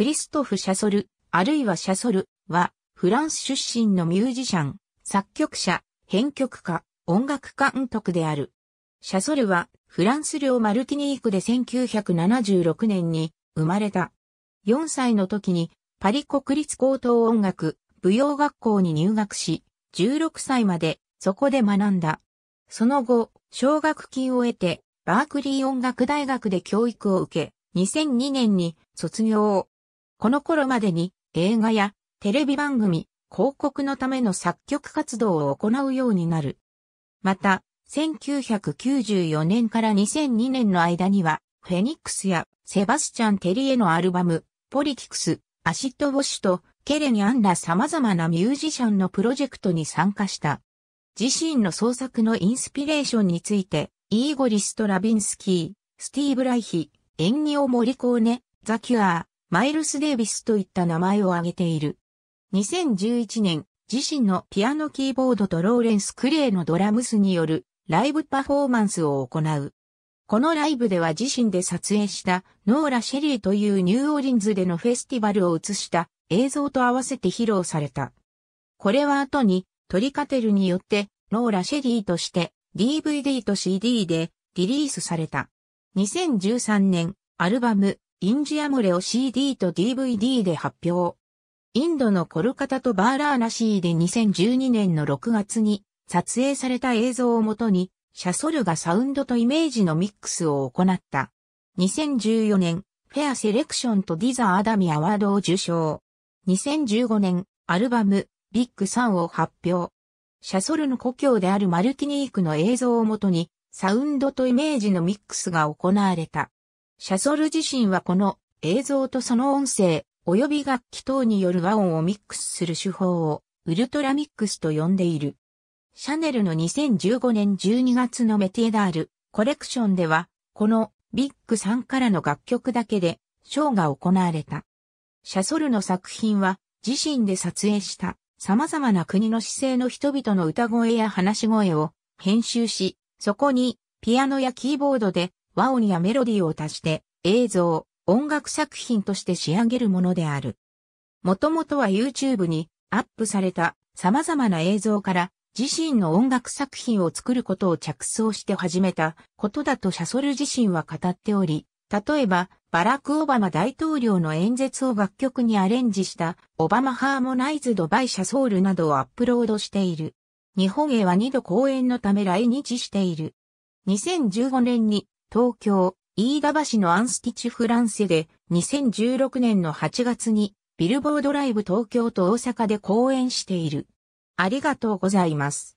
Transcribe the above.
クリストフ・シャソル、あるいはシャソルは、フランス出身のミュージシャン、作曲者、編曲家、音楽監督である。シャソルは、フランス領マルティニークで1976年に生まれた。4歳の時に、パリ国立高等音楽、舞踊学校に入学し、16歳までそこで学んだ。その後、奨学金を得て、バークリー音楽大学で教育を受け、2002年に卒業この頃までに映画やテレビ番組、広告のための作曲活動を行うようになる。また、1994年から2002年の間には、フェニックスやセバスチャン・テリエのアルバム、ポリティクス、アシッド・ウォッシュと、ケレン・アンだ様々なミュージシャンのプロジェクトに参加した。自身の創作のインスピレーションについて、イーゴリスト・ラビンスキー、スティーブ・ライヒ、エンニオ・モリコーネ、ザ・キュアマイルス・デイビスといった名前を挙げている。2011年、自身のピアノキーボードとローレンス・クレイのドラムスによるライブパフォーマンスを行う。このライブでは自身で撮影したノーラ・シェリーというニューオーリンズでのフェスティバルを映した映像と合わせて披露された。これは後にトリカテルによってノーラ・シェリーとして DVD と CD でリリースされた。2013年アルバムインジアムレを CD と DVD で発表。インドのコルカタとバーラーナシーで2012年の6月に撮影された映像をもとに、シャソルがサウンドとイメージのミックスを行った。2014年、フェアセレクションとディザ・アダミアワードを受賞。2015年、アルバム、ビッグサンを発表。シャソルの故郷であるマルティニークの映像をもとに、サウンドとイメージのミックスが行われた。シャソル自身はこの映像とその音声、及び楽器等による和音をミックスする手法をウルトラミックスと呼んでいる。シャネルの2015年12月のメティダールコレクションでは、このビッグ3からの楽曲だけでショーが行われた。シャソルの作品は自身で撮影した様々な国の姿勢の人々の歌声や話し声を編集し、そこにピアノやキーボードで和音やメロディーを足して映像、音楽作品として仕上げるものである。もともとは YouTube にアップされた様々な映像から自身の音楽作品を作ることを着想して始めたことだとシャソル自身は語っており、例えば、バラク・オバマ大統領の演説を楽曲にアレンジしたオバマハーモナイズド・バイ・シャソールなどをアップロードしている。日本へは2度公演のため来日している。2015年に東京、飯田橋のアンスティチフランセで2016年の8月にビルボードライブ東京と大阪で公演している。ありがとうございます。